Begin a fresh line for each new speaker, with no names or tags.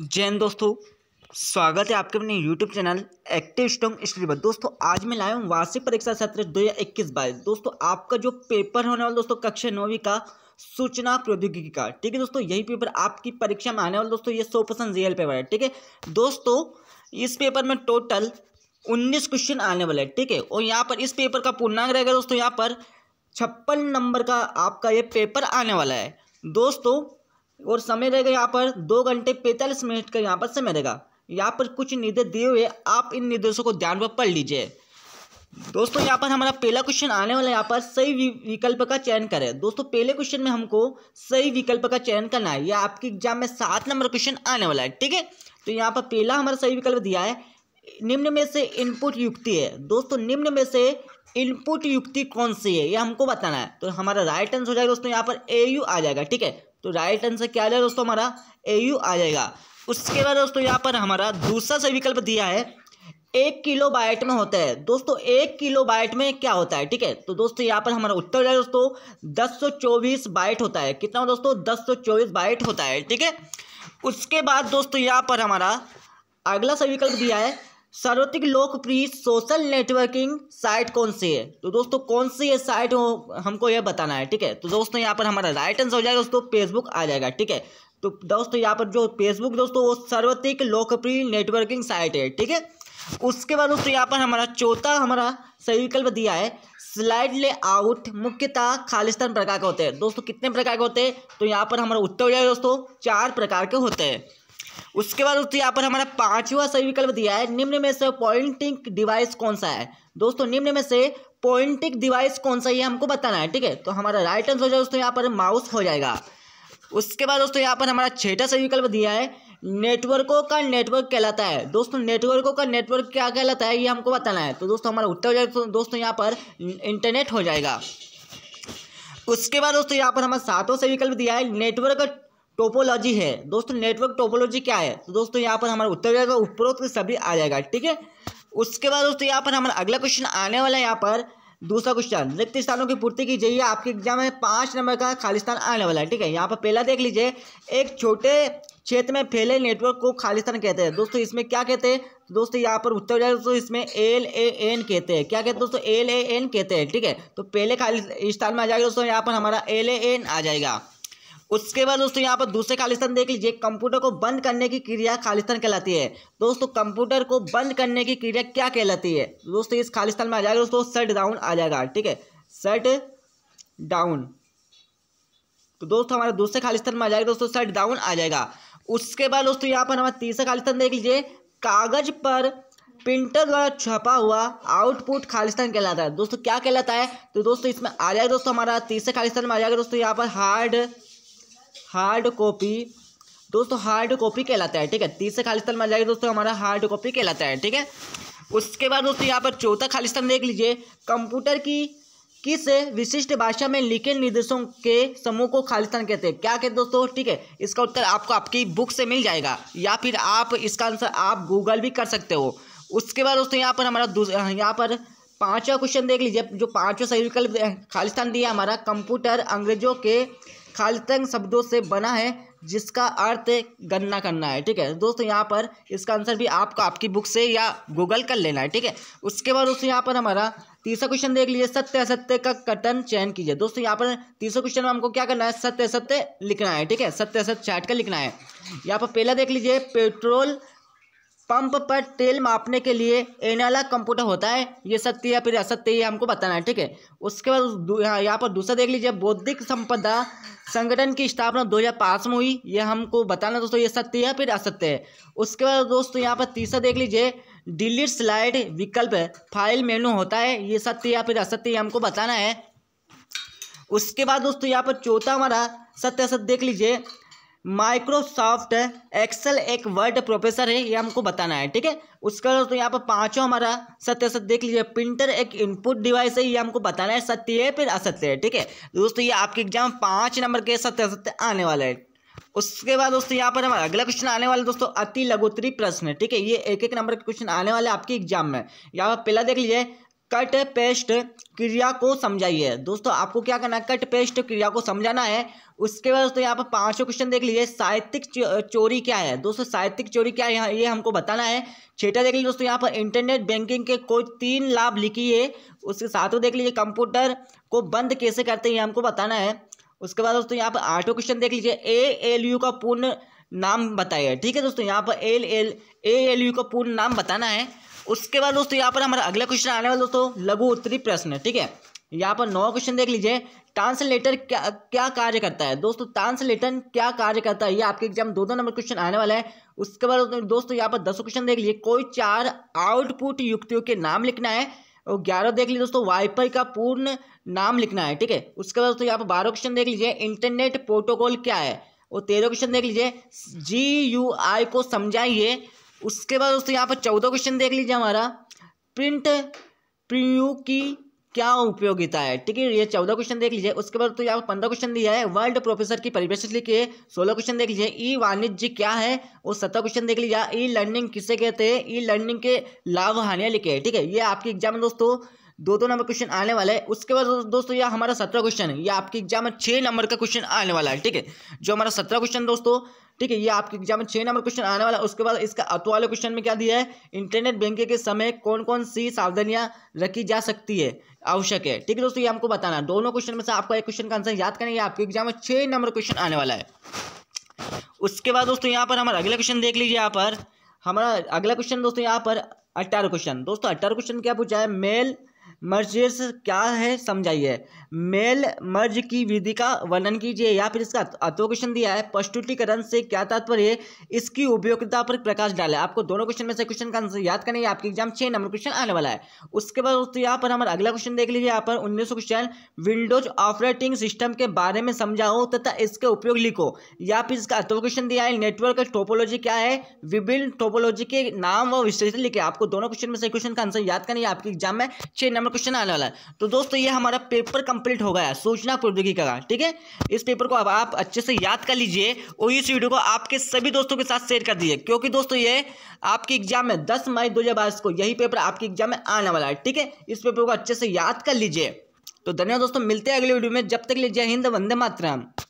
जैन दोस्तों स्वागत है आपके अपने YouTube channel active strong study पर दोस्तों आज मैं लाया हूँ वार्षिक परीक्षा सत्र दो हज़ार इक्कीस बाईस दोस्तों आपका जो पेपर होने वाला दोस्तों कक्षा नौवीं का सूचना प्रौद्योगिकी का ठीक है दोस्तों यही पेपर आपकी परीक्षा में आने वाला दोस्तों ये सौ परसेंट रियल पेपर है ठीक है दोस्तों इस पेपर में टोटल उन्नीस क्वेश्चन आने वाले हैं ठीक है और यहाँ पर इस पेपर का पूर्णांक रहेगा दोस्तों यहाँ पर छप्पन नंबर का आपका ये पेपर आने वाला है दोस्तों और समय रहेगा यहाँ पर दो घंटे पैंतालीस मिनट का यहाँ पर समय रहेगा यहाँ पर कुछ निर्देश दिए हुए आप इन निर्देशों को ध्यान पर पढ़ लीजिए दोस्तों यहाँ पर हमारा पहला क्वेश्चन आने वाला है यहाँ पर सही विकल्प का चयन करें दोस्तों पहले क्वेश्चन में हमको सही विकल्प का चयन करना है यह आपके एग्जाम में सात नंबर क्वेश्चन आने वाला है ठीक है तो यहाँ पर पहला हमारा सही विकल्प दिया है निम्न में से इनपुट युक्ति है दोस्तों निम्न में से इनपुट युक्ति कौन सी है यह हमको बताना है तो हमारा राइट आंसर हो जाएगा दोस्तों यहाँ पर ए यू आ जाएगा ठीक है तो राइट आंसर क्या आ जाएगा दोस्तों हमारा ए यू आ जाएगा उसके बाद दोस्तों यहाँ पर हमारा दूसरा सही विकल्प दिया है एक किलो बाइट में होता है दोस्तों एक किलो बाइट में क्या होता है ठीक है तो दोस्तों यहाँ पर हमारा उत्तर जाए दोस्तों दस सौ चौबीस बाइट होता है कितना दोस्तों दस सौ चौबीस बाइट होता है ठीक है उसके बाद दोस्तों यहाँ पर हमारा अगला सही विकल्प दिया है सर्वाधिक लोकप्रिय सोशल नेटवर्किंग साइट कौन सी है तो दोस्तों कौन सी ये साइट हो हमको यह बताना है ठीक है तो दोस्तों यहाँ पर हमारा राइट आंसर हो जाएगा दोस्तों फेसबुक आ जाएगा ठीक है तो दोस्तों यहाँ पर जो फेसबुक दोस्तों वो सर्वाधिक लोकप्रिय नेटवर्किंग साइट है ठीक है उसके बाद दोस्तों यहाँ पर हमारा चौथा हमारा सही विकल्प दिया है स्लाइड ले आउट मुख्यतः खालिस्तान प्रकार के होते हैं दोस्तों कितने प्रकार के होते हैं तो यहाँ पर हमारा उत्तर हो जाएगा दोस्तों चार प्रकार के होते हैं उसके बाद दोस्तों यहाँ पर हमारा पांचवा सही विकल्प दिया है निम्न में से पॉइंटिंग डिवाइस कौन सा है दोस्तों निम्न में से पॉइंटिंग डिवाइस कौन सा है हमको बताना है ठीक है तो हमारा राइट आंसर हो जाएगा दोस्तों यहाँ पर माउस हो जाएगा उसके बाद दोस्तों यहाँ पर हमारा छठा सही विकल्प दिया है नेटवर्कों का नेटवर्क कहलाता है दोस्तों नेटवर्कों का नेटवर्क क्या कहलाता है ये हमको बताना है तो दोस्तों हमारा उत्तर हो जाएगा तो दोस्तों यहाँ पर इंटरनेट हो जाएगा उसके बाद दोस्तों यहाँ पर हमारा सातों से विकल्प दिया है नेटवर्क टोपोलॉजी है दोस्तों नेटवर्क टोपोलॉजी क्या है तो दोस्तों यहाँ पर हमारा उत्तर जाएगा उपरोक्त सभी आ जाएगा ठीक है उसके बाद दोस्तों यहाँ पर हमारा अगला क्वेश्चन आने वाला है यहाँ पर दूसरा क्वेश्चन रिक्त स्थानों की पूर्ति की जाइए आपके एग्जाम में पाँच नंबर का खालिस्तान आने वाला है ठीक है यहाँ पर पहला देख लीजिए एक छोटे क्षेत्र में फैले नेटवर्क को खालिस्तान कहते हैं दोस्तों इसमें क्या कहते हैं तो दोस्तों यहाँ पर उत्तर जाए दोस्तों इसमें एल ए एन कहते हैं क्या कहते हैं दोस्तों एल ए एन कहते हैं ठीक है तो पहले खालिस्तान में आ जाएगा दोस्तों यहाँ पर हमारा एल ए एन आ जाएगा उसके बाद दोस्तों यहाँ पर दूसरे खालिस्तान देख लीजिए कंप्यूटर को बंद करने की क्रिया खालिस्तान कहलाती है दोस्तों कंप्यूटर को बंद करने की क्रिया क्या कहलाती है दोस्तों इस खालिस्तान में आ जाएगा दोस्तों शट डाउन आ जाएगा ठीक है सट डाउन तो दोस्तों हमारे दूसरे खालिस्तान में आ जाएगा दोस्तों शट डाउन आ जाएगा उसके बाद दोस्तों यहाँ पर हमारा तीसरा खालिस्तान देख लीजिए कागज पर प्रिंटर द्वारा छपा हुआ आउटपुट खालिस्तान कहलाता है दोस्तों क्या कहलाता है तो दोस्तों इसमें आ जाएगा दोस्तों हमारा तीसरे खालिस्तान में आ जाएगा दोस्तों यहाँ पर हार्ड हार्ड कॉपी दोस्तों हार्ड कॉपी कहलाता है ठीक है खाली खालिस्तान में जाएगा दोस्तों हमारा हार्ड कॉपी कहलाता है ठीक है उसके बाद दोस्तों यहाँ पर चौथा खालिस्तान देख लीजिए कंप्यूटर की किस विशिष्ट भाषा में लिखे निर्देशों के समूह को खालिस्तान कहते हैं क्या कहते हैं दोस्तों ठीक है इसका उत्तर आपको आपकी बुक से मिल जाएगा या फिर आप इसका आंसर आप गूगल भी कर सकते हो उसके बाद दोस्तों यहाँ पर हमारा यहाँ पर पांचवा क्वेश्चन देख लीजिए जो पांचवा सही विकल्प खालिस्तान दिया हमारा कंप्यूटर अंग्रेजों के खालतंग शब्दों से बना है जिसका अर्थ गन्ना करना है ठीक है दोस्तों यहाँ पर इसका आंसर भी आपको आपकी बुक से या गूगल कर लेना है ठीक है उसके बाद दोस्तों यहाँ पर हमारा तीसरा क्वेश्चन देख लीजिए सत्य असत्य का कटन चयन कीजिए दोस्तों यहाँ पर तीसरा क्वेश्चन में हमको क्या करना है सत्य असत्य लिखना है ठीक है सत्य असत्य चैट कर लिखना है यहाँ पर पहला देख लीजिए पेट्रोल पंप पर तेल मापने के लिए एनाला कंप्यूटर होता है ये सत्य या फिर असत्य ये हमको बताना है ठीक है उसके बाद यहाँ पर दूसरा देख लीजिए बौद्धिक संपदा संगठन की स्थापना 2005 में हुई ये हमको बताना दोस्तों ये सत्य या फिर असत्य है उसके बाद दोस्तों यहाँ पर तीसरा देख लीजिए डिलीट स्लाइड विकल्प फाइल मेनू होता है ये सत्य या फिर असत्य हमको बताना है उसके बाद दोस्तों यहाँ पर चौथा हमारा सत्य असत्य देख लीजिए माइक्रोसॉफ्ट एक्सेल एक वर्ड प्रोफेसर है ये हमको बताना है ठीक है उसका दोस्तों यहाँ पर पांचों हमारा सत्य सत्य देख लीजिए प्रिंटर एक इनपुट डिवाइस है ये हमको बताना है सत्य है फिर असत्य है ठीक है दोस्तों ये आपके एग्जाम पांच नंबर के सत्य सत्य आने वाला है उसके बाद दोस्तों यहाँ पर हमारा अगला क्वेश्चन आने वाला दोस्तों अति लघुतरी प्रश्न ठीक है ये एक एक नंबर के क्वेश्चन आने वाले आपके एग्जाम में यहाँ पर पहला देख लीजिए कट पेस्ट क्रिया को समझाइए दोस्तों आपको क्या करना है कट पेस्ट क्रिया को समझाना है उसके बाद दोस्तों यहाँ पर पांचों क्वेश्चन देख लीजिए साहित्यिक चोरी क्या है दोस्तों साहित्यिक चोरी क्या है ये हमको बताना है छठा देख लीजिए दोस्तों यहाँ पर इंटरनेट बैंकिंग के कोई तीन लाभ लिखिए उसके साथ देख लीजिए कंप्यूटर को बंद कैसे करते हैं ये हमको बताना है उसके बाद दोस्तों यहाँ पर आठों क्वेश्चन देख लीजिए ए एल यू का पूर्ण नाम बताया ठीक है दोस्तों यहाँ पर L L A L U का पूर्ण नाम बताना है उसके बाद दोस्तों यहाँ पर हमारा अगला क्वेश्चन आने वाला दोस्तों लघु उत्तरी प्रश्न है ठीक है यहाँ पर नौ क्वेश्चन देख लीजिए ट्रांसलेटर क्या क्या कार्य करता है दोस्तों ट्रांसलेटर क्या कार्य करता है ये आपके एग्जाम दो दो नंबर क्वेश्चन आने वाला है उसके बाद दोस्तों यहाँ पर दसों क्वेश्चन देख लीजिए कोई चार आउटपुट युक्तियों के नाम लिखना है और ग्यारह देख लीजिए दोस्तों वाईफाई का पूर्ण नाम लिखना है ठीक है उसके बाद दोस्तों यहाँ पर बारह क्वेश्चन देख लीजिए इंटरनेट प्रोटोकॉल क्या है और तेरह क्वेश्चन देख लीजिए जी यू आई को समझाइए उसके बाद दोस्तों यहाँ पर चौदह क्वेश्चन देख लीजिए हमारा प्रिंट प्रियू की क्या उपयोगिता है ठीक है ये चौदह क्वेश्चन देख लीजिए उसके बाद तो यहाँ पर पंद्रह क्वेश्चन दिया है वर्ल्ड प्रोफेसर की परिभाषा लिखिए सोलह क्वेश्चन देख लीजिए ई वाणिज्य क्या है और सत्रह क्वेश्चन देख लीजिए ई लर्निंग किसे कहते हैं ई लर्निंग के लाभ हानियाँ लिखे हैं ठीक है ये आपके एग्जाम दोस्तों दो दो नंबर क्वेश्चन आने वाला है उसके बाद दोस्तों यह हमारा सत्रह क्वेश्चन है यह आपके एग्जाम में छः नंबर का क्वेश्चन आने वाला है ठीक है जो हमारा सत्रह क्वेश्चन दोस्तों ठीक है ये आपके एग्जाम में छः नंबर क्वेश्चन आने वाला है उसके बाद इसका अतो वाले क्वेश्चन में क्या दिया है इंटरनेट बैंकिंग के समय कौन कौन सी सावधानियां रखी जा सकती है आवश्यक है ठीक है दोस्तों ये हमको बताना दोनों क्वेश्चन में से आपका एक क्वेश्चन का आंसर याद करेंगे आपके एग्जाम में छः नंबर क्वेश्चन आने वाला है उसके बाद दोस्तों यहाँ पर हमारा अगला क्वेश्चन देख लीजिए यहाँ पर हमारा अगला क्वेश्चन दोस्तों यहाँ पर अट्ठारह क्वेश्चन दोस्तों अट्ठारह क्वेश्चन क्या पूछा है मेल मर्जेस क्या है समझाइए मेल मर्ज की विधि का वर्णन कीजिए या फिर इसका अतो क्वेश्चन दिया है प्रस्तुतिकरण से क्या तात्पर्य है इसकी उपयोगिता पर प्रकाश डाले आपको दोनों क्वेश्चन में से क्वेश्चन का आंसर याद करेंगे आपके एग्जाम छह नंबर क्वेश्चन आने वाला है उसके बाद दोस्तों यहाँ पर हमारा अगला क्वेश्चन देख लीजिए यहाँ पर उन्नीस क्वेश्चन विंडोज ऑपरेटिंग सिस्टम के बारे में समझाओ तथा इसके उपयोग लिखो या फिर इसका अतो क्वेश्चन दिया है नेटवर्क टोपोलॉजी क्या है विभिन्न टोपोलॉजी के नाम व विश्लेषण लिखे आपको दोनों क्वेश्चन में से क्वेश्चन का आंसर याद करेंगे आपके एग्जाम में छह नंबर में क्वेश्चन आने वाला है तो दोस्तों ये हमारा पेपर कंप्लीट हो गया सूचना प्रौद्योगिकी का ठीक है इस पेपर को अब आप अच्छे से याद कर लीजिए और इस वीडियो को आपके सभी दोस्तों के साथ शेयर कर दीजिए क्योंकि दोस्तों ये आपकी एग्जाम में दस मई दो को यही पेपर आपकी एग्जाम में आने वाला है ठीक है इस पेपर को अच्छे से याद कर लीजिए तो धन्यवाद दोस्तों मिलते हैं अगले वीडियो में जब तक लीजिए हिंद वंदे मातराम